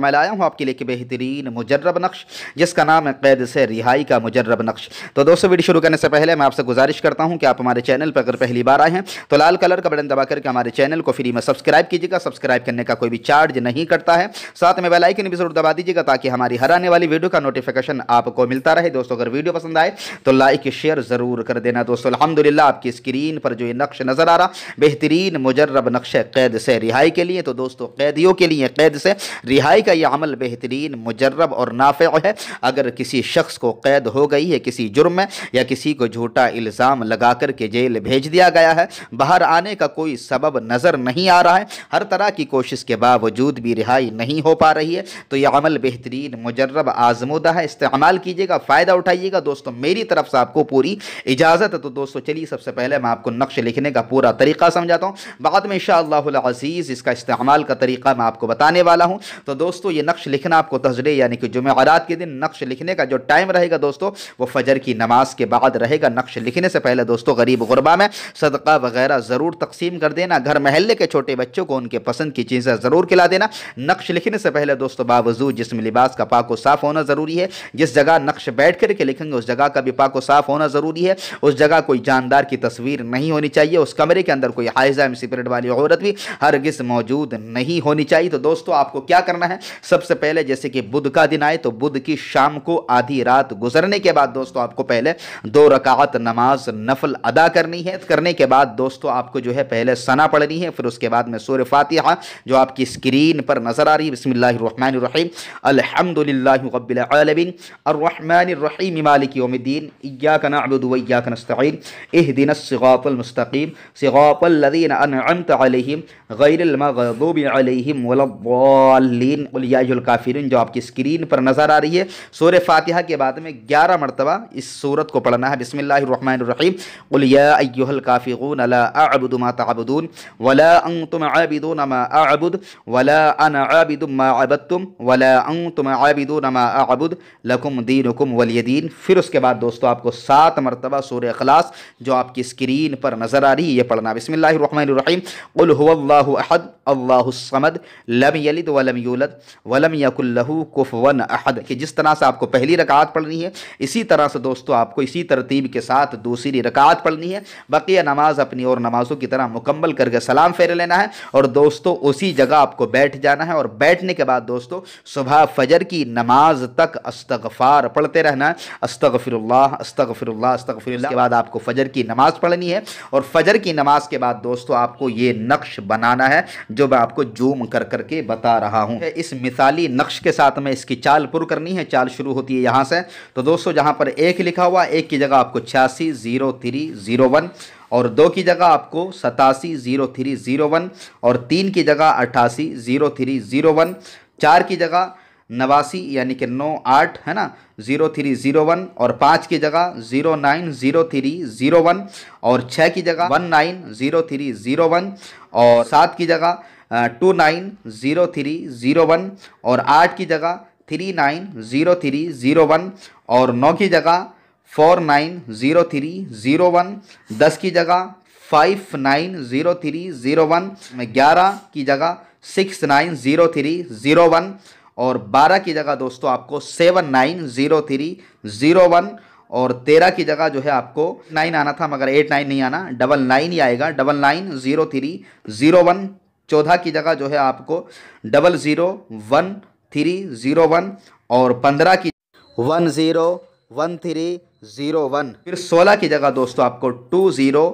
तो मैं लाया हूँ आपके लिए बेहतरीन मुजरब नक्श जिसका नाम है कैद से रिहाई का मुजरब नक्श तो दोस्तों वीडियो शुरू करने से पहले मैं आपसे गुजारिश करता हूँ कि आप हमारे चैनल पर अगर पहली बार आए हैं तो लाल कलर का बटन दबा करके हमारे चैनल को फ्री में सब्सक्राइब कीजिएगा सब्सक्राइब करने का कोई भी चार्ज नहीं करता है साथ में बेलाइकन भी जरूर दबा दीजिएगा ताकि हमारी हर आने वाली वीडियो का नोटिफिकेशन आपको मिलता रहे दोस्तों अगर वीडियो पसंद आए तो लाइक शेयर ज़रूर कर देना दोस्तों अलहमदिल्ला आपकी स्क्रीन पर जो ये नक्श नज़र आ रहा बेहतरीन मुजरब नक्श कैद से रिहाई के लिए तो दोस्तों कैदियों के लिए कैद से रिहाई का यह अमल बेहतरीन मुजरब और नाफ़ है अगर किसी शख्स को कैद हो गई है किसी जुर्म में या किसी को झूठा इल्ज़ाम लगा कर के जेल भेज दिया गया है बाहर आने का कोई सबब नज़र नहीं आ रहा है हर तरह की कोशिश के बावजूद भी रिहाई नहीं हो पा रही है तो यह अमल बेहतरीन मुजरब आजमूदा है इस्तेमाल कीजिएगा फ़ायदा उठाइएगा दोस्तों मेरी तरफ से आपको पूरी इजाज़त है तो दोस्तों चलिए सबसे पहले मैं आपको नक्श लिखने का पूरा तरीका समझाता हूँ बाद में अल्लाह अजीज इसका इस्तेमाल का तरीका मैं आपको बताने वाला हूँ तो दोस्तों दोस्तों ये नक्श लिखना आपको तजरे यानी कि जुमेरात के दिन नक्श लिखने का जो टाइम रहेगा दोस्तों वो फजर की नमाज के बाद रहेगा नक्श लिखने से पहले दोस्तों गरीब गुरबा में सदका वगैरह ज़रूर तकसीम कर देना घर महल्ले के छोटे बच्चों को उनके पसंद की चीज़ें ज़रूर खिला देना नक्श लिखने से पहले दोस्तों बावजूद जिसम लिबास का पाको साफ़ होना ज़रूरी है जिस जगह नक्श बैठ करके लिखेंगे उस जगह का भी पाको साफ़ होना ज़रूरी है उस जगह कोई जानदार की तस्वीर नहीं होनी चाहिए उस कमरे के अंदर कोई हाइजा सिपरेट वाली औरत भी हरगिज़ मौजूद नहीं होनी चाहिए तो दोस्तों आपको क्या करना है सबसे पहले जैसे कि बुध का दिन आए तो बुध की शाम को आधी रात गुजरने के बाद दोस्तों आपको पहले दो रकात नमाज नफल अदा करनी है करने के बाद दोस्तों आपको जो है पहले सना पढ़नी है फिर उसके बाद में सूर्य फातिहा जो आपकी स्क्रीन पर नजर आ रही है बसमिल्लाम अलहमदिल्लाबिलबिन कुलियाजुल काफिरिन जो आपकी स्क्रीन पर नज़र आ रही है सूर फातिहा के बाद में ग्यारह मरतबा इस सूरत को पढ़ना है बसमिल्लाम कुलियाल वलाबुद वलाबुदुम तबुदून वला तुम आबिदून अबुद अबुद लकुम दीन हुकुम वलियदीन फिर उसके बाद दोस्तों आपको सात मरतबा सूर अखलास जो आपकी स्क्रीन पर नज़र आ रही है ये पढ़ना बसमिल्लाम अहद अल्लाहमद लम यलिद वलम यूलद वलम यकुल्लहू कुफवन अहद कि जिस तरह से आपको पहली रकात पढ़नी है इसी तरह से दोस्तों आपको इसी तरतीब के साथ दूसरी रकात पढ़नी है बकिया नमाज अपनी और नमाजों की तरह मुकम्मल करके सलाम फेर लेना है और दोस्तों उसी जगह आपको बैठ जाना है और बैठने के बाद दोस्तों सुबह फजर की नमाज तक अस्तगफार पढ़ते रहना है अस्तगफिरुल्लाह अस्तगफिरुल्लाह अस्तगफिरुल्लाह के बाद आपको फजर की नमाज पढ़नी है और फजर की नमाज के बाद दोस्तों आपको ये नक्श बनाना है जो मैं आपको जूम कर करके बता रहा हूँ इस मिसाली नक्श के साथ में इसकी चाल पुर करनी है चाल शुरू होती है यहाँ से तो दोस्तों जहाँ पर एक लिखा हुआ एक की जगह आपको छियासी ज़ीरो थ्री ज़ीरो वन और दो की जगह आपको सतासी ज़ीरो थ्री ज़ीरो वन और तीन की जगह अट्ठासी ज़ीरो थ्री ज़ीरो वन चार की जगह नवासी यानी कि नौ आठ है ना ज़ीरो थ्री ज़ीरो वन और पाँच की जगह zero nine zero three zero one और छः की जगह one nine zero three zero one और सात की जगह two nine zero three zero one और आठ की जगह three nine zero three zero one और नौ की जगह four nine zero three zero one दस की जगह five nine zero three zero one ग्यारह की जगह six nine zero three zero one और बारह की जगह दोस्तों आपको seven nine zero three zero one और तेरह की जगह जो है आपको नाइन आना था मगर एट नाइन नहीं आना डबल नाइन ही आएगा double nine zero three zero one चौदह की जगह जो है आपको double zero one three zero one और पंद्रह की one zero one three zero one फिर सोलह की जगह दोस्तों आपको two zero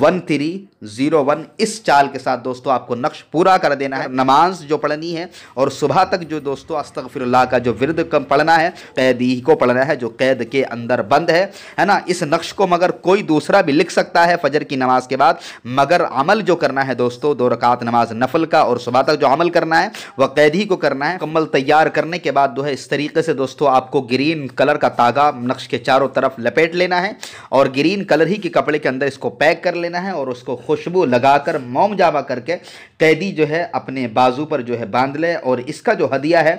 one three zero one इस चाल के साथ दोस्तों आपको नक्श पूरा कर देना है नमाज जो पढ़नी है और सुबह तक जो दोस्तों अस्तगफिरुल्लाह का जो विरद पढ़ना है कैदी को पढ़ना है जो कैद के अंदर बंद है है ना इस नक्श को मगर कोई दूसरा भी लिख सकता है फजर की नमाज के बाद मगर अमल जो करना है दोस्तों दो रकात नमाज नफल का और सुबह तक जो अमल करना है वह कैदी को करना है कम्बल तैयार करने के बाद जो है इस तरीके से दोस्तों आपको ग्रीन कलर का तागा नक्श के चारों तरफ लपेट लेना है और ग्रीन कलर ही के कपड़े के अंदर इसको पैक कर लेना है और उसको खुशबू लगाकर मोम जामा करके कैदी जो है अपने बाजू पर जो है बांध ले और इसका जो हदिया है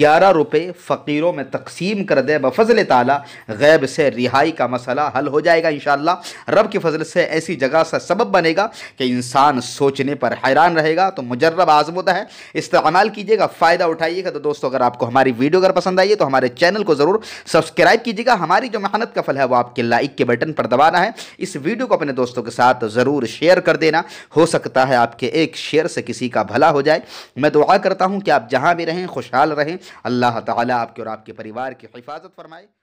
ग्यारह रुपये फ़कीरों में तकसीम कर दे बफजल ताला गैब से रिहाई का मसला हल हो जाएगा इन रब की फजल से ऐसी जगह सा सबब बनेगा कि इंसान सोचने पर हैरान रहेगा तो मुजरब आजमूद है इस्तेमाल कीजिएगा फ़ायदा उठाइएगा तो दोस्तों अगर आपको हमारी वीडियो अगर पसंद आई है तो हमारे चैनल को ज़रूर सब्सक्राइब कीजिएगा हमारी जो मेहनत का फल है वो आपके लाइक के बटन पर दबाना है इस वीडियो को अपने दोस्तों के साथ साथ ज़रूर शेयर कर देना हो सकता है आपके एक शेयर से किसी का भला हो जाए मैं दुआ करता हूँ कि आप जहाँ भी रहें खुशहाल रहें अल्लाह ताली आपके और आपके परिवार की हिफाजत फरमाए